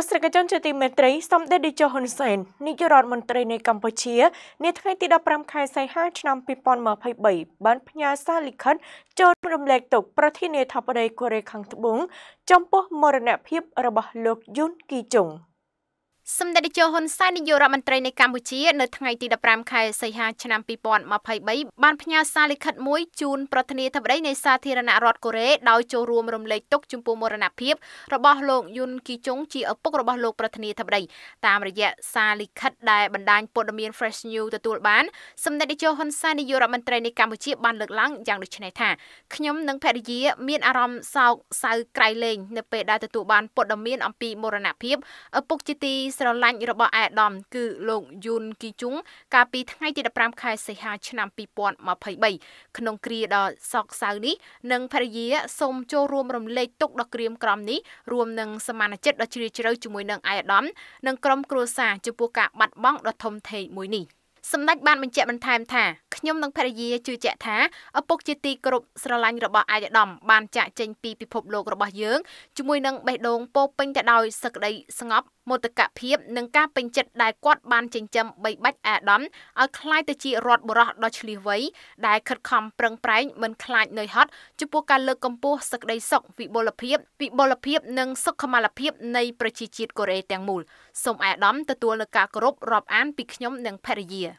ទស្សនិកជនជាទីមេត្រីសម្ដេចតេជោហ៊ុនសែននាយករដ្ឋមន្ត្រីនៃកម្ពុជានាថ្ងៃទី15ខែសីហាឆ្នាំ2023បាន ផ្ញើសារលិខិតចូលរំលែកទុក្ខប្រធានាធិបតីកូរ៉េខាងត្បូងចំពោះមរណភាព របស់លោកយុនគីជុង។សម្ដេចជោហ៊ុនសែននាយករដ្ឋមន្ត្រីនៃកម្ពុជានៅថ្ងៃទី15ខែសីហាឆ្នាំ2023បានផ្ញើសារលិខិតមួយជូនប្រធានាធិបតីនៃសាធារណរដ្ឋកូរ៉េដោយចូលរួមរំលែកទុក្ខចំពោះមរណភាពរបស់លោកយុនគីជុងជាឪពុករបស់លោកប្រធានាធិបតីតាមរយៈសារលិខិតដែលបណ្ដាញព័ត៌មាន Fresh News ទទួលបានសម្ដេចជោហ៊ុនសែននាយករដ្ឋមន្ត្រីនៃកម្ពុជាបានលើកឡើងយ៉ាងដូចនេះថាខ្ញុំនិងភរិយាមានអារម្មណ៍សោកសៅក្រៃលែងនៅពេលដែលទទួលបានព័ត៌មានអំពីមរណភាពឪពុកជាទីស្រឡាញ់របស់អាដាមគឺលោកយូនគីជុងកាលពីថ្ងៃទី15ខែសីហា ឆ្នាំ2023ក្នុងគ្រាដ៏សោកសៅនេះនឹងភរិយា សូមចូលរួមរំលែកទុក្ខដ៏ក្រៀមក្រំនេះរួមនឹងសមាជិកដ៏ជ្រាលជ្រៅជាមួយនឹងអាដាមនិងក្រុម គ្រួសារចំពោះការបាត់បង់ដ៏ធំធេងមួយនេះ។សម្ដេចបានបញ្ជាក់បន្ថែមថាខ្ញុំនិងភរិយាជឿជាក់ថាឪពុកជាទីគោរពស្រឡាញ់របស់អាយដាមបានចាក់ចេញពីពិភពលោករបស់យើងជាមួយនឹងបេះដូងពោពេញទៅដោយសក្តីស្ងប់មោទកភាពនិងការពេញចិត្តដែលគាត់ បានចិញ្ចឹមបីបាច់អាដាមឲ្យក្លាយទៅជារដ្ឋបរិសដ៏ឆ្លៀសវៃដែលខិតខំប្រឹងប្រែងមិនខ្លាចនឿយហត់ចំពោះការលើកកម្ពស់សក្តីសុខវិបុលភាពវិបុលភាពនិងសុខុមាលភាពនៃប្រជាជាតិកូរ៉េទាំងមូលសូមអាដាមទទួលនូវការគោរពរាប់អានពីខ្ញុំនិងភរិយា